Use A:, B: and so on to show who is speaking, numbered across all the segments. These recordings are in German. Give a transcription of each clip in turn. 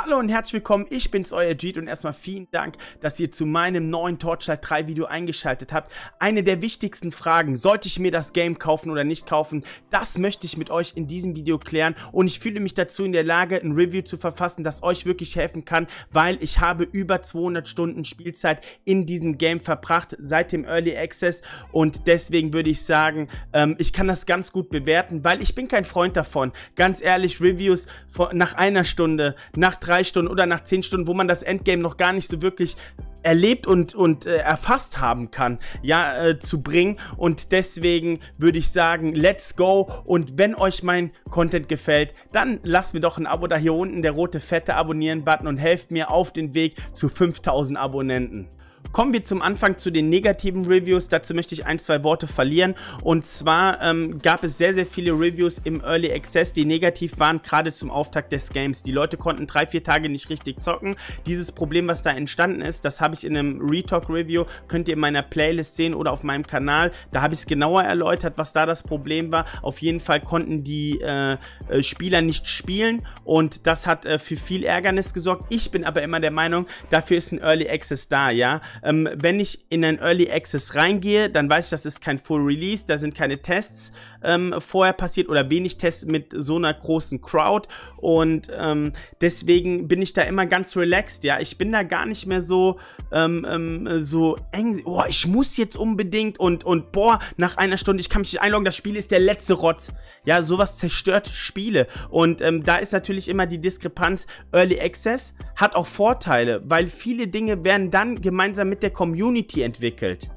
A: Hallo und herzlich willkommen, ich bin's, euer Jeet und erstmal vielen Dank, dass ihr zu meinem neuen Torchlight 3 Video eingeschaltet habt. Eine der wichtigsten Fragen, sollte ich mir das Game kaufen oder nicht kaufen, das möchte ich mit euch in diesem Video klären und ich fühle mich dazu in der Lage, ein Review zu verfassen, das euch wirklich helfen kann, weil ich habe über 200 Stunden Spielzeit in diesem Game verbracht, seit dem Early Access und deswegen würde ich sagen, ähm, ich kann das ganz gut bewerten, weil ich bin kein Freund davon. Ganz ehrlich, Reviews von, nach einer Stunde, nach drei Stunden oder nach zehn Stunden, wo man das Endgame noch gar nicht so wirklich erlebt und, und äh, erfasst haben kann, ja, äh, zu bringen. Und deswegen würde ich sagen, let's go. Und wenn euch mein Content gefällt, dann lasst mir doch ein Abo da hier unten, der rote fette Abonnieren-Button und helft mir auf den Weg zu 5000 Abonnenten. Kommen wir zum Anfang zu den negativen Reviews. Dazu möchte ich ein, zwei Worte verlieren. Und zwar ähm, gab es sehr, sehr viele Reviews im Early Access, die negativ waren, gerade zum Auftakt des Games. Die Leute konnten drei, vier Tage nicht richtig zocken. Dieses Problem, was da entstanden ist, das habe ich in einem Retalk-Review, könnt ihr in meiner Playlist sehen oder auf meinem Kanal. Da habe ich es genauer erläutert, was da das Problem war. Auf jeden Fall konnten die äh, äh Spieler nicht spielen und das hat äh, für viel Ärgernis gesorgt. Ich bin aber immer der Meinung, dafür ist ein Early Access da, ja. Ähm, wenn ich in ein Early Access reingehe, dann weiß ich, das ist kein Full Release, da sind keine Tests ähm, vorher passiert oder wenig Tests mit so einer großen Crowd und ähm, deswegen bin ich da immer ganz relaxed, ja. Ich bin da gar nicht mehr so, ähm, ähm, so eng, Boah, ich muss jetzt unbedingt und, und boah, nach einer Stunde, ich kann mich nicht einloggen, das Spiel ist der letzte Rotz. Ja, sowas zerstört Spiele und ähm, da ist natürlich immer die Diskrepanz, Early Access hat auch Vorteile, weil viele Dinge werden dann gemeinsam mit der Community entwickelt.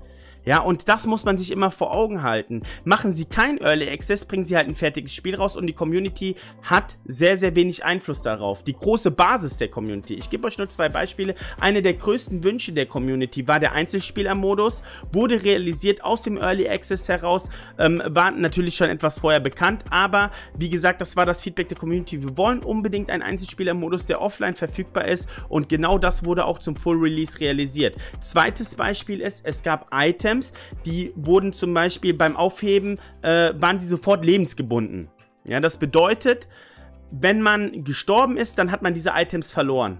A: Ja, und das muss man sich immer vor Augen halten. Machen sie kein Early Access, bringen sie halt ein fertiges Spiel raus und die Community hat sehr, sehr wenig Einfluss darauf. Die große Basis der Community. Ich gebe euch nur zwei Beispiele. Eine der größten Wünsche der Community war der Einzelspielermodus, wurde realisiert aus dem Early Access heraus, ähm, war natürlich schon etwas vorher bekannt, aber wie gesagt, das war das Feedback der Community. Wir wollen unbedingt einen Einzelspielermodus, der offline verfügbar ist und genau das wurde auch zum Full Release realisiert. Zweites Beispiel ist, es gab Items, Items, die wurden zum Beispiel beim Aufheben, äh, waren die sofort lebensgebunden. Ja, das bedeutet, wenn man gestorben ist, dann hat man diese Items verloren.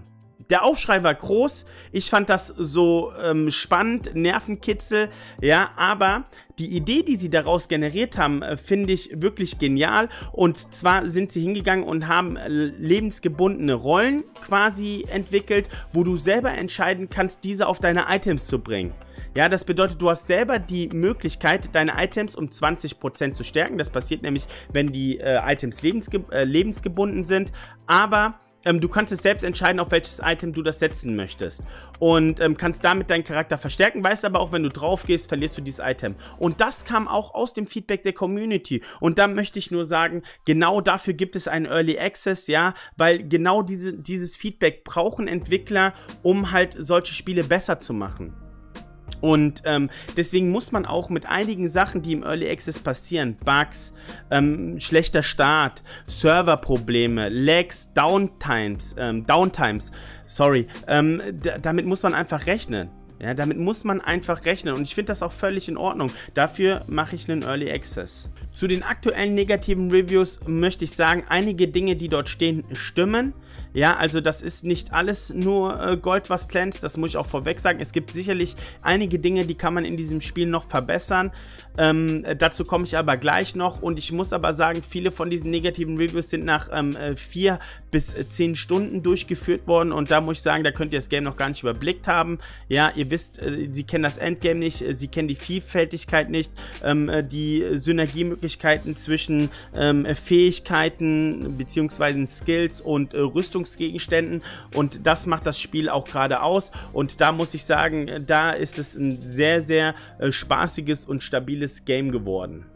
A: Der Aufschrei war groß. Ich fand das so ähm, spannend, Nervenkitzel. Ja, aber die Idee, die sie daraus generiert haben, äh, finde ich wirklich genial. Und zwar sind sie hingegangen und haben äh, lebensgebundene Rollen quasi entwickelt, wo du selber entscheiden kannst, diese auf deine Items zu bringen. Ja, das bedeutet, du hast selber die Möglichkeit, deine Items um 20% zu stärken. Das passiert nämlich, wenn die äh, Items lebensge äh, lebensgebunden sind. Aber ähm, du kannst es selbst entscheiden, auf welches Item du das setzen möchtest. Und ähm, kannst damit deinen Charakter verstärken, weißt aber auch, wenn du drauf gehst, verlierst du dieses Item. Und das kam auch aus dem Feedback der Community. Und da möchte ich nur sagen, genau dafür gibt es einen Early Access, ja, weil genau diese, dieses Feedback brauchen Entwickler, um halt solche Spiele besser zu machen. Und ähm, deswegen muss man auch mit einigen Sachen, die im Early Access passieren, Bugs, ähm, schlechter Start, Serverprobleme, Lags, Downtimes, ähm, Downtimes, sorry, ähm, damit muss man einfach rechnen. Ja, damit muss man einfach rechnen und ich finde das auch völlig in Ordnung. Dafür mache ich einen Early Access. Zu den aktuellen negativen Reviews möchte ich sagen, einige Dinge, die dort stehen, stimmen. Ja, also das ist nicht alles nur äh, Gold, was glänzt, das muss ich auch vorweg sagen. Es gibt sicherlich einige Dinge, die kann man in diesem Spiel noch verbessern. Ähm, äh, dazu komme ich aber gleich noch und ich muss aber sagen, viele von diesen negativen Reviews sind nach ähm, äh, vier bis äh, zehn Stunden durchgeführt worden und da muss ich sagen, da könnt ihr das Game noch gar nicht überblickt haben. Ja, ihr wisst, äh, sie kennen das Endgame nicht, äh, sie kennen die Vielfältigkeit nicht, ähm, die Synergiemöglichkeiten Möglichkeiten zwischen ähm, Fähigkeiten bzw. Skills und äh, Rüstungsgegenständen und das macht das Spiel auch gerade aus und da muss ich sagen, da ist es ein sehr, sehr äh, spaßiges und stabiles Game geworden.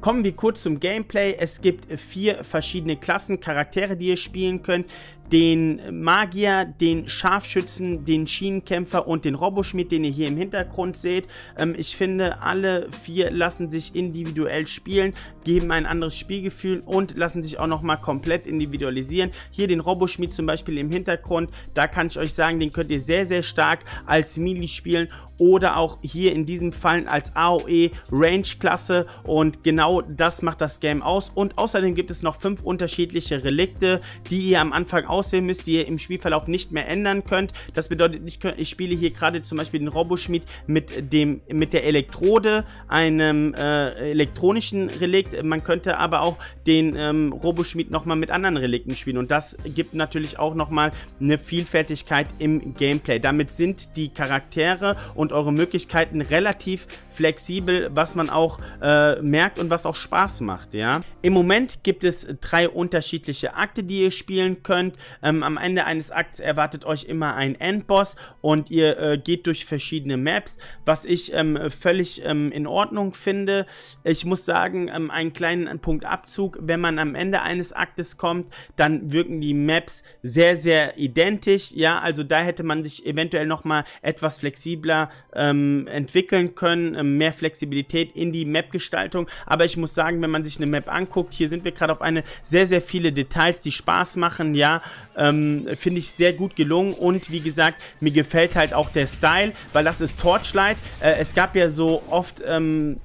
A: Kommen wir kurz zum Gameplay. Es gibt vier verschiedene Klassen, Charaktere, die ihr spielen könnt den Magier, den Scharfschützen, den Schienenkämpfer und den Roboschmied, den ihr hier im Hintergrund seht. Ähm, ich finde, alle vier lassen sich individuell spielen, geben ein anderes Spielgefühl und lassen sich auch nochmal komplett individualisieren. Hier den Roboschmied zum Beispiel im Hintergrund, da kann ich euch sagen, den könnt ihr sehr, sehr stark als Melee spielen oder auch hier in diesem Fall als AOE Range-Klasse und genau das macht das Game aus. Und außerdem gibt es noch fünf unterschiedliche Relikte, die ihr am Anfang auch auswählen müsst, die ihr im Spielverlauf nicht mehr ändern könnt. Das bedeutet, ich, ich spiele hier gerade zum Beispiel den Roboschmied mit, dem, mit der Elektrode, einem äh, elektronischen Relikt. Man könnte aber auch den ähm, Roboschmied nochmal mit anderen Relikten spielen und das gibt natürlich auch nochmal eine Vielfältigkeit im Gameplay. Damit sind die Charaktere und eure Möglichkeiten relativ flexibel, was man auch äh, merkt und was auch Spaß macht, ja. Im Moment gibt es drei unterschiedliche Akte, die ihr spielen könnt. Ähm, am Ende eines Akts erwartet euch immer ein Endboss und ihr äh, geht durch verschiedene Maps, was ich ähm, völlig ähm, in Ordnung finde. Ich muss sagen, ähm, einen kleinen Punkt Abzug, wenn man am Ende eines Aktes kommt, dann wirken die Maps sehr, sehr identisch. Ja, also da hätte man sich eventuell nochmal etwas flexibler ähm, entwickeln können, ähm, mehr Flexibilität in die Map-Gestaltung. Aber ich muss sagen, wenn man sich eine Map anguckt, hier sind wir gerade auf eine sehr, sehr viele Details, die Spaß machen, ja, ähm, Finde ich sehr gut gelungen und wie gesagt, mir gefällt halt auch der Style, weil das ist Torchlight. Äh, es gab ja so oft... Ähm,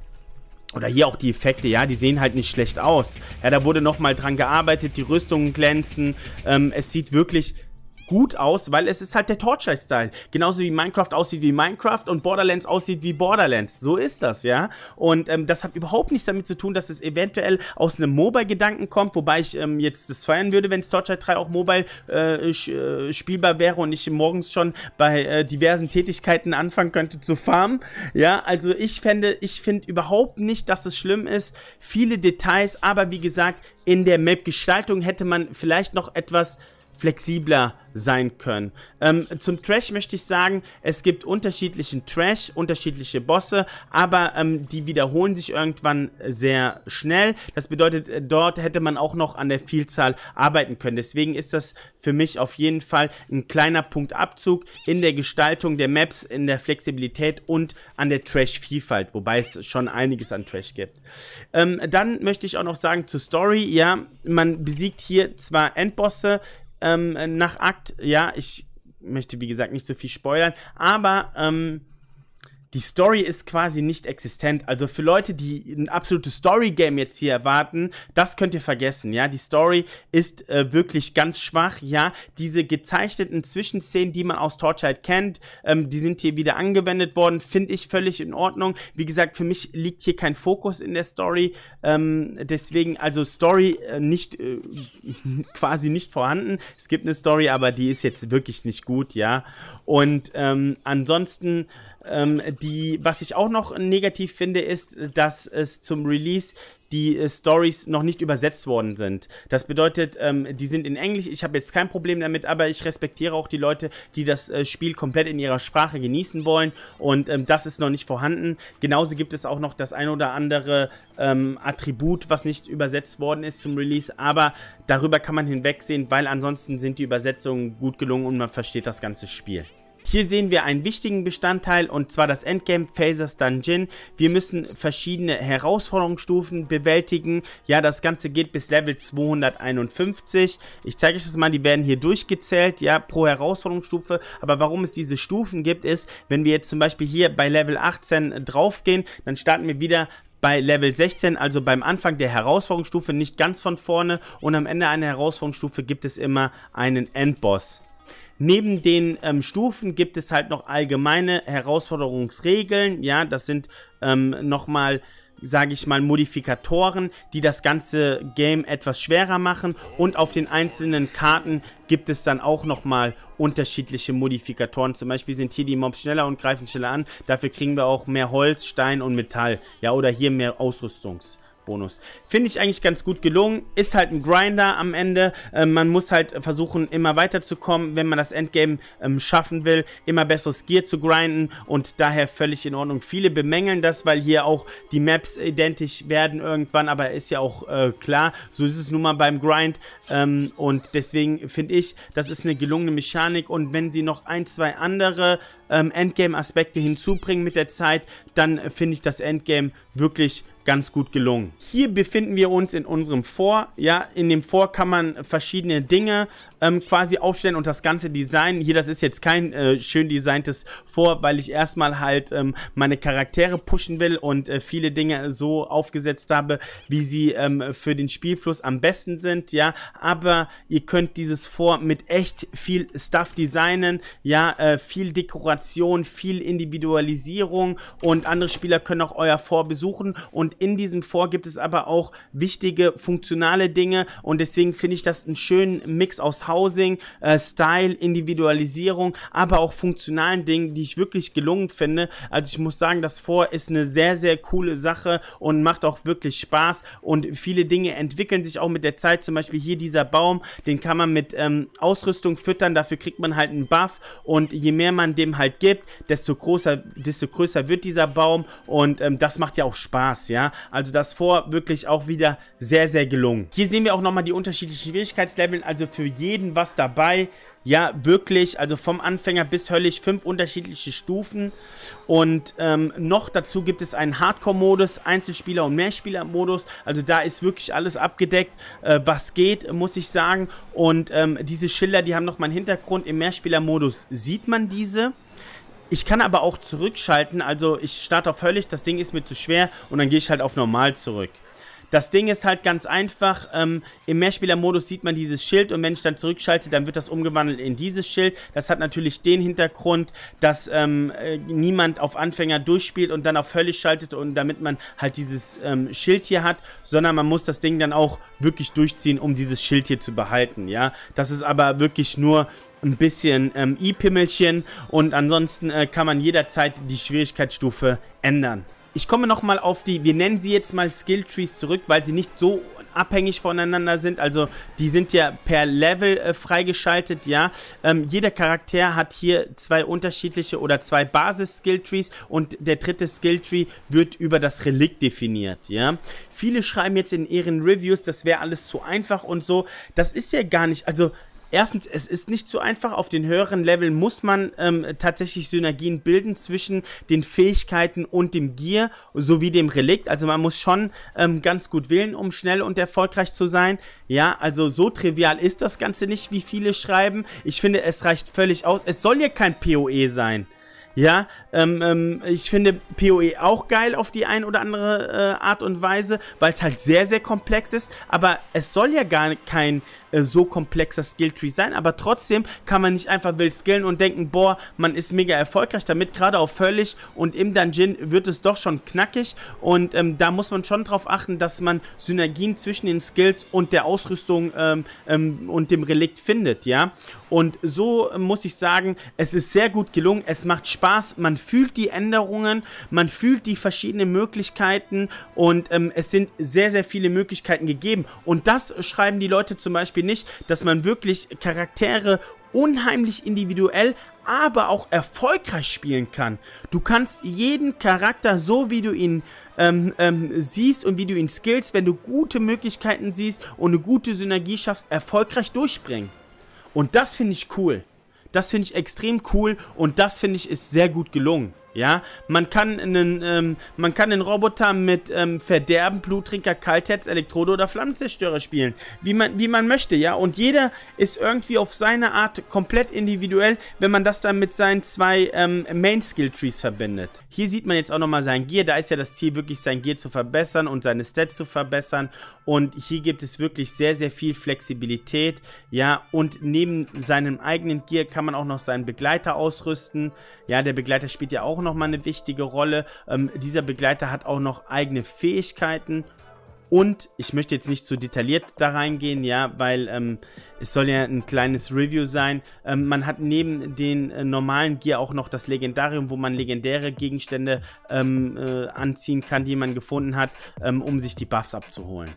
A: oder hier auch die Effekte, ja, die sehen halt nicht schlecht aus. Ja, da wurde nochmal dran gearbeitet, die Rüstungen glänzen. Ähm, es sieht wirklich gut aus, weil es ist halt der Torchlight-Style. Genauso wie Minecraft aussieht wie Minecraft und Borderlands aussieht wie Borderlands. So ist das, ja. Und ähm, das hat überhaupt nichts damit zu tun, dass es eventuell aus einem Mobile-Gedanken kommt, wobei ich ähm, jetzt das feiern würde, wenn Torchlight 3 auch mobile äh, äh, spielbar wäre und ich morgens schon bei äh, diversen Tätigkeiten anfangen könnte zu farmen. Ja, also ich fände, ich finde überhaupt nicht, dass es schlimm ist. Viele Details, aber wie gesagt, in der Map-Gestaltung hätte man vielleicht noch etwas flexibler sein können. Ähm, zum Trash möchte ich sagen, es gibt unterschiedlichen Trash, unterschiedliche Bosse, aber ähm, die wiederholen sich irgendwann sehr schnell. Das bedeutet, äh, dort hätte man auch noch an der Vielzahl arbeiten können. Deswegen ist das für mich auf jeden Fall ein kleiner Punkt Abzug in der Gestaltung der Maps, in der Flexibilität und an der Trash-Vielfalt, wobei es schon einiges an Trash gibt. Ähm, dann möchte ich auch noch sagen zur Story, ja, man besiegt hier zwar Endbosse, ähm, äh, nach Akt. Ja, ich möchte, wie gesagt, nicht so viel spoilern, aber ähm, die Story ist quasi nicht existent. Also für Leute, die ein absolutes Story-Game jetzt hier erwarten, das könnt ihr vergessen, ja. Die Story ist äh, wirklich ganz schwach, ja. Diese gezeichneten Zwischenszenen, die man aus Torchlight kennt, ähm, die sind hier wieder angewendet worden, finde ich völlig in Ordnung. Wie gesagt, für mich liegt hier kein Fokus in der Story, ähm, deswegen, also Story äh, nicht, äh, quasi nicht vorhanden. Es gibt eine Story, aber die ist jetzt wirklich nicht gut, ja. Und ähm, ansonsten ähm, die, was ich auch noch negativ finde, ist, dass es zum Release die äh, Stories noch nicht übersetzt worden sind. Das bedeutet, ähm, die sind in Englisch. Ich habe jetzt kein Problem damit, aber ich respektiere auch die Leute, die das äh, Spiel komplett in ihrer Sprache genießen wollen. Und ähm, das ist noch nicht vorhanden. Genauso gibt es auch noch das ein oder andere ähm, Attribut, was nicht übersetzt worden ist zum Release. Aber darüber kann man hinwegsehen, weil ansonsten sind die Übersetzungen gut gelungen und man versteht das ganze Spiel. Hier sehen wir einen wichtigen Bestandteil und zwar das Endgame Phasers Dungeon. Wir müssen verschiedene Herausforderungsstufen bewältigen. Ja, das Ganze geht bis Level 251. Ich zeige euch das mal, die werden hier durchgezählt, ja, pro Herausforderungsstufe. Aber warum es diese Stufen gibt, ist, wenn wir jetzt zum Beispiel hier bei Level 18 draufgehen, dann starten wir wieder bei Level 16, also beim Anfang der Herausforderungsstufe, nicht ganz von vorne. Und am Ende einer Herausforderungsstufe gibt es immer einen Endboss. Neben den ähm, Stufen gibt es halt noch allgemeine Herausforderungsregeln. Ja, das sind ähm, nochmal sage ich mal, Modifikatoren, die das ganze Game etwas schwerer machen. Und auf den einzelnen Karten gibt es dann auch nochmal unterschiedliche Modifikatoren. Zum Beispiel sind hier die Mobs schneller und greifen schneller an. Dafür kriegen wir auch mehr Holz, Stein und Metall. Ja, oder hier mehr Ausrüstungs. Bonus. Finde ich eigentlich ganz gut gelungen. Ist halt ein Grinder am Ende. Äh, man muss halt versuchen, immer weiterzukommen, wenn man das Endgame ähm, schaffen will. Immer besseres Gear zu grinden und daher völlig in Ordnung. Viele bemängeln das, weil hier auch die Maps identisch werden irgendwann, aber ist ja auch äh, klar. So ist es nun mal beim Grind ähm, und deswegen finde ich, das ist eine gelungene Mechanik und wenn sie noch ein, zwei andere ähm, Endgame-Aspekte hinzubringen mit der Zeit, dann äh, finde ich das Endgame wirklich ganz gut gelungen. Hier befinden wir uns in unserem Vor. Ja, in dem Vor kann man verschiedene Dinge ähm, quasi aufstellen und das ganze Design. Hier, das ist jetzt kein äh, schön designtes Vor, weil ich erstmal halt ähm, meine Charaktere pushen will und äh, viele Dinge so aufgesetzt habe, wie sie ähm, für den Spielfluss am besten sind, ja. Aber ihr könnt dieses Vor mit echt viel Stuff designen, ja, äh, viel Dekoration, viel Individualisierung und andere Spieler können auch euer Vor besuchen und in diesem Vor gibt es aber auch wichtige funktionale Dinge und deswegen finde ich das einen schönen Mix aus Housing, äh, Style, Individualisierung, aber auch funktionalen Dingen, die ich wirklich gelungen finde. Also ich muss sagen, das Vor ist eine sehr, sehr coole Sache und macht auch wirklich Spaß und viele Dinge entwickeln sich auch mit der Zeit. Zum Beispiel hier dieser Baum, den kann man mit ähm, Ausrüstung füttern, dafür kriegt man halt einen Buff und je mehr man dem halt gibt, desto größer, desto größer wird dieser Baum und ähm, das macht ja auch Spaß, ja. Also das Vor wirklich auch wieder sehr, sehr gelungen. Hier sehen wir auch nochmal die unterschiedlichen Schwierigkeitsleveln, also für jeden jeden was dabei. Ja, wirklich, also vom Anfänger bis höllisch fünf unterschiedliche Stufen. Und ähm, noch dazu gibt es einen Hardcore-Modus, Einzelspieler- und Mehrspieler-Modus. Also da ist wirklich alles abgedeckt, äh, was geht, muss ich sagen. Und ähm, diese Schilder, die haben nochmal einen Hintergrund. Im Mehrspieler-Modus sieht man diese. Ich kann aber auch zurückschalten, also ich starte auf höllisch, das Ding ist mir zu schwer und dann gehe ich halt auf normal zurück. Das Ding ist halt ganz einfach, ähm, im Mehrspielermodus sieht man dieses Schild und wenn ich dann zurückschalte, dann wird das umgewandelt in dieses Schild. Das hat natürlich den Hintergrund, dass ähm, äh, niemand auf Anfänger durchspielt und dann auf völlig schaltet und damit man halt dieses ähm, Schild hier hat, sondern man muss das Ding dann auch wirklich durchziehen, um dieses Schild hier zu behalten, ja. Das ist aber wirklich nur ein bisschen ähm, i-Pimmelchen und ansonsten äh, kann man jederzeit die Schwierigkeitsstufe ändern. Ich komme nochmal auf die, wir nennen sie jetzt mal Skill Trees zurück, weil sie nicht so abhängig voneinander sind. Also die sind ja per Level äh, freigeschaltet, ja. Ähm, jeder Charakter hat hier zwei unterschiedliche oder zwei Basis-Skill-Trees und der dritte Skill-Tree wird über das Relikt definiert, ja. Viele schreiben jetzt in ihren Reviews, das wäre alles zu einfach und so. Das ist ja gar nicht, also erstens, es ist nicht so einfach. Auf den höheren Leveln muss man ähm, tatsächlich Synergien bilden zwischen den Fähigkeiten und dem Gear sowie dem Relikt. Also man muss schon ähm, ganz gut wählen, um schnell und erfolgreich zu sein. Ja, also so trivial ist das Ganze nicht, wie viele schreiben. Ich finde, es reicht völlig aus. Es soll ja kein PoE sein. Ja, ähm, ähm, ich finde PoE auch geil auf die ein oder andere äh, Art und Weise, weil es halt sehr, sehr komplex ist. Aber es soll ja gar kein äh, so komplexer Skilltree sein. Aber trotzdem kann man nicht einfach wild skillen und denken, boah, man ist mega erfolgreich damit. Gerade auf völlig und im Dungeon wird es doch schon knackig. Und ähm, da muss man schon drauf achten, dass man Synergien zwischen den Skills und der Ausrüstung ähm, ähm, und dem Relikt findet, ja. Und so muss ich sagen, es ist sehr gut gelungen. Es macht Spaß. Spaß. Man fühlt die Änderungen, man fühlt die verschiedenen Möglichkeiten und ähm, es sind sehr, sehr viele Möglichkeiten gegeben. Und das schreiben die Leute zum Beispiel nicht, dass man wirklich Charaktere unheimlich individuell, aber auch erfolgreich spielen kann. Du kannst jeden Charakter so, wie du ihn ähm, ähm, siehst und wie du ihn skillst, wenn du gute Möglichkeiten siehst und eine gute Synergie schaffst, erfolgreich durchbringen. Und das finde ich cool. Das finde ich extrem cool und das finde ich ist sehr gut gelungen. Ja, man kann einen, ähm, man kann einen Roboter mit ähm, Verderben, Bluttrinker, Kaltherz, Elektrode oder Flammenzerstörer spielen. Wie man, wie man möchte, ja. Und jeder ist irgendwie auf seine Art komplett individuell, wenn man das dann mit seinen zwei ähm, Main-Skill-Trees verbindet. Hier sieht man jetzt auch nochmal sein Gear. Da ist ja das Ziel, wirklich sein Gear zu verbessern und seine Stats zu verbessern. Und hier gibt es wirklich sehr, sehr viel Flexibilität, ja. Und neben seinem eigenen Gear kann man auch noch seinen Begleiter ausrüsten. Ja, der Begleiter spielt ja auch auch nochmal eine wichtige Rolle. Ähm, dieser Begleiter hat auch noch eigene Fähigkeiten und ich möchte jetzt nicht zu detailliert da reingehen, ja, weil ähm, es soll ja ein kleines Review sein. Ähm, man hat neben den äh, normalen Gear auch noch das Legendarium, wo man legendäre Gegenstände ähm, äh, anziehen kann, die man gefunden hat, ähm, um sich die Buffs abzuholen.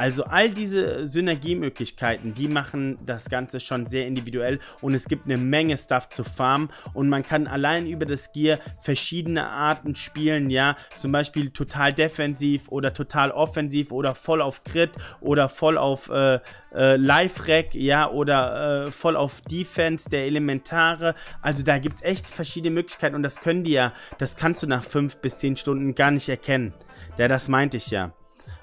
A: Also all diese Synergiemöglichkeiten, die machen das Ganze schon sehr individuell und es gibt eine Menge Stuff zu farmen und man kann allein über das Gear verschiedene Arten spielen, ja, zum Beispiel total defensiv oder total offensiv oder voll auf Crit oder voll auf äh, äh, Live-Rack, ja, oder äh, voll auf Defense der Elementare. Also da gibt es echt verschiedene Möglichkeiten und das können die ja, das kannst du nach fünf bis zehn Stunden gar nicht erkennen. Ja, das meinte ich ja.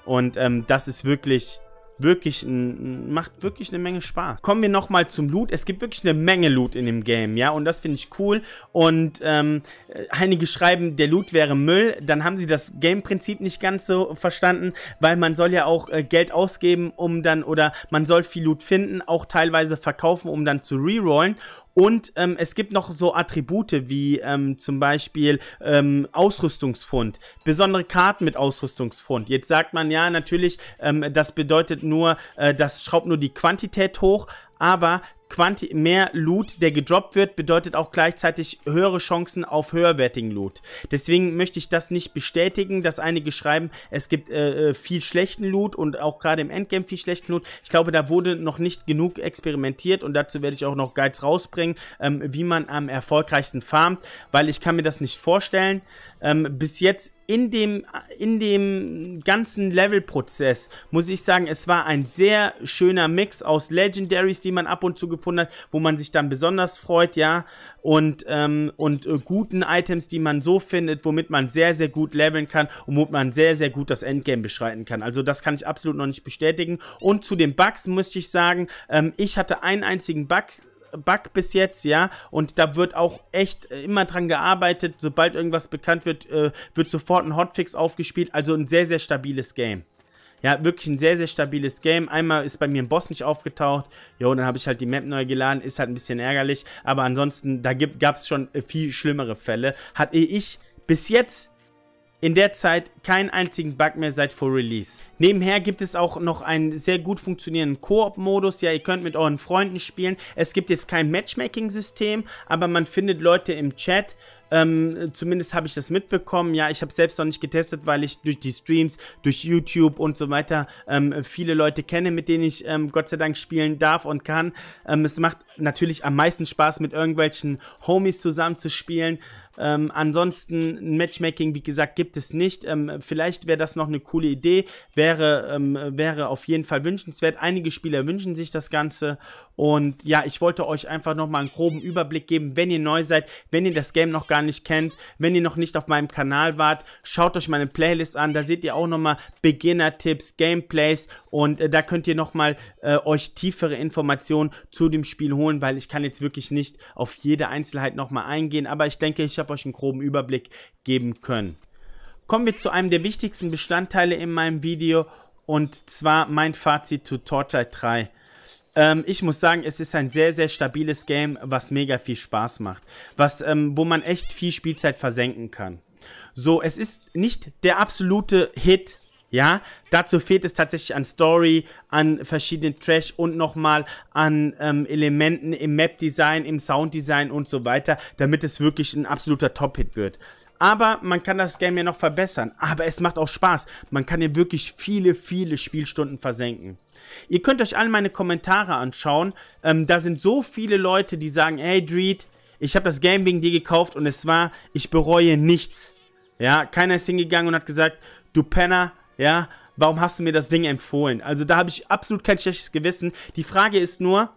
A: Und ähm, das ist wirklich wirklich ein, macht wirklich eine Menge Spaß. Kommen wir nochmal zum Loot. Es gibt wirklich eine Menge Loot in dem Game, ja, und das finde ich cool. Und ähm, einige schreiben, der Loot wäre Müll, dann haben sie das Game-Prinzip nicht ganz so verstanden, weil man soll ja auch äh, Geld ausgeben, um dann, oder man soll viel Loot finden, auch teilweise verkaufen, um dann zu rerollen. Und ähm, es gibt noch so Attribute wie ähm, zum Beispiel ähm, Ausrüstungsfund, besondere Karten mit Ausrüstungsfund. Jetzt sagt man ja natürlich, ähm, das bedeutet nur, äh, das schraubt nur die Quantität hoch, aber Quanti mehr Loot, der gedroppt wird, bedeutet auch gleichzeitig höhere Chancen auf höherwertigen Loot. Deswegen möchte ich das nicht bestätigen, dass einige schreiben, es gibt äh, äh, viel schlechten Loot und auch gerade im Endgame viel schlechten Loot. Ich glaube, da wurde noch nicht genug experimentiert und dazu werde ich auch noch Guides rausbringen, ähm, wie man am erfolgreichsten farmt, weil ich kann mir das nicht vorstellen. Ähm, bis jetzt in dem, in dem ganzen Levelprozess muss ich sagen, es war ein sehr schöner Mix aus Legendaries, die man ab und zu gefunden hat, wo man sich dann besonders freut, ja, und, ähm, und äh, guten Items, die man so findet, womit man sehr, sehr gut leveln kann und womit man sehr, sehr gut das Endgame beschreiten kann. Also das kann ich absolut noch nicht bestätigen. Und zu den Bugs muss ich sagen, ähm, ich hatte einen einzigen Bug Bug bis jetzt, ja. Und da wird auch echt äh, immer dran gearbeitet. Sobald irgendwas bekannt wird, äh, wird sofort ein Hotfix aufgespielt. Also ein sehr, sehr stabiles Game. Ja, wirklich ein sehr, sehr stabiles Game. Einmal ist bei mir ein Boss nicht aufgetaucht. Jo, dann habe ich halt die Map neu geladen. Ist halt ein bisschen ärgerlich. Aber ansonsten, da gab es schon äh, viel schlimmere Fälle. Hatte ich bis jetzt in der Zeit keinen einzigen Bug mehr seit vor Release. Nebenher gibt es auch noch einen sehr gut funktionierenden Koop-Modus. Ja, ihr könnt mit euren Freunden spielen. Es gibt jetzt kein Matchmaking-System, aber man findet Leute im Chat. Ähm, zumindest habe ich das mitbekommen. Ja, ich habe selbst noch nicht getestet, weil ich durch die Streams, durch YouTube und so weiter ähm, viele Leute kenne, mit denen ich ähm, Gott sei Dank spielen darf und kann. Ähm, es macht natürlich am meisten Spaß, mit irgendwelchen Homies zusammen zu spielen. Ähm, ansonsten Matchmaking, wie gesagt, gibt es nicht. Ähm, vielleicht wäre das noch eine coole Idee, wäre, ähm, wäre auf jeden Fall wünschenswert. Einige Spieler wünschen sich das Ganze. Und ja, ich wollte euch einfach nochmal einen groben Überblick geben, wenn ihr neu seid, wenn ihr das Game noch gar nicht kennt, wenn ihr noch nicht auf meinem Kanal wart, schaut euch meine Playlist an, da seht ihr auch nochmal Beginner-Tipps, Gameplays und äh, da könnt ihr nochmal äh, euch tiefere Informationen zu dem Spiel holen, weil ich kann jetzt wirklich nicht auf jede Einzelheit nochmal eingehen. Aber ich denke, ich habe euch einen groben Überblick geben können. Kommen wir zu einem der wichtigsten Bestandteile in meinem Video und zwar mein Fazit zu Torchlight 3 ähm, ich muss sagen, es ist ein sehr, sehr stabiles Game, was mega viel Spaß macht. Was, ähm, wo man echt viel Spielzeit versenken kann. So, es ist nicht der absolute Hit, ja, dazu fehlt es tatsächlich an Story, an verschiedenen Trash und nochmal an ähm, Elementen im Map-Design, im Sound-Design und so weiter, damit es wirklich ein absoluter Top-Hit wird. Aber man kann das Game ja noch verbessern. Aber es macht auch Spaß. Man kann hier wirklich viele, viele Spielstunden versenken. Ihr könnt euch alle meine Kommentare anschauen. Ähm, da sind so viele Leute, die sagen, hey Dreed, ich habe das Game wegen dir gekauft und es war, ich bereue nichts. Ja, keiner ist hingegangen und hat gesagt, du Penner, ja, warum hast du mir das Ding empfohlen? Also da habe ich absolut kein schlechtes Gewissen. Die Frage ist nur,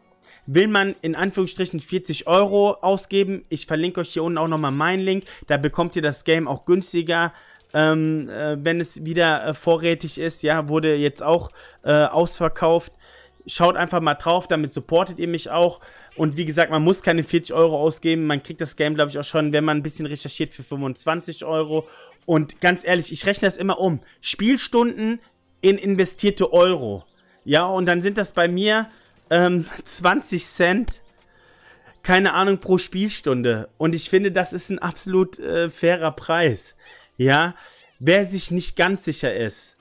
A: will man in Anführungsstrichen 40 Euro ausgeben? Ich verlinke euch hier unten auch nochmal meinen Link. Da bekommt ihr das Game auch günstiger. Ähm, äh, wenn es wieder äh, vorrätig ist, ja, wurde jetzt auch äh, ausverkauft. Schaut einfach mal drauf, damit supportet ihr mich auch. Und wie gesagt, man muss keine 40 Euro ausgeben. Man kriegt das Game, glaube ich, auch schon, wenn man ein bisschen recherchiert, für 25 Euro. Und ganz ehrlich, ich rechne das immer um. Spielstunden in investierte Euro. Ja, und dann sind das bei mir ähm, 20 Cent, keine Ahnung, pro Spielstunde. Und ich finde, das ist ein absolut äh, fairer Preis. Ja, wer sich nicht ganz sicher ist,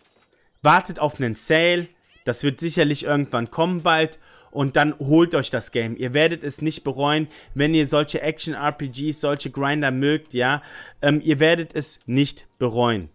A: wartet auf einen Sale. Das wird sicherlich irgendwann kommen bald und dann holt euch das Game. Ihr werdet es nicht bereuen, wenn ihr solche Action-RPGs, solche Grinder mögt, ja. Ähm, ihr werdet es nicht bereuen.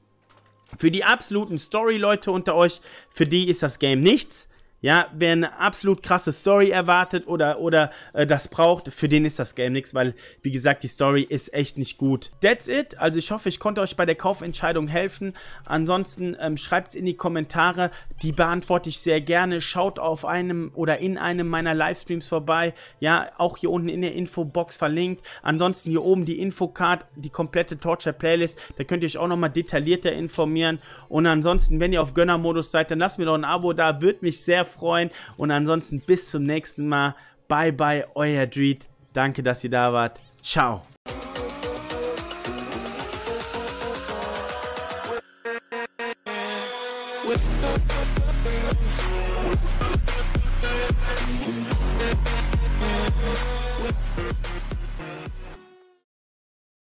A: Für die absoluten Story-Leute unter euch, für die ist das Game nichts. Ja, wer eine absolut krasse Story erwartet oder, oder äh, das braucht, für den ist das Game nichts, weil, wie gesagt, die Story ist echt nicht gut. That's it. Also ich hoffe, ich konnte euch bei der Kaufentscheidung helfen. Ansonsten ähm, schreibt es in die Kommentare, die beantworte ich sehr gerne. Schaut auf einem oder in einem meiner Livestreams vorbei. Ja, auch hier unten in der Infobox verlinkt. Ansonsten hier oben die Infocard, die komplette Torture-Playlist. Da könnt ihr euch auch nochmal detaillierter informieren. Und ansonsten, wenn ihr auf Gönnermodus seid, dann lasst mir doch ein Abo da. Würde mich sehr freuen. Und ansonsten bis zum nächsten Mal. Bye bye, euer Dreed. Danke, dass ihr da wart. Ciao.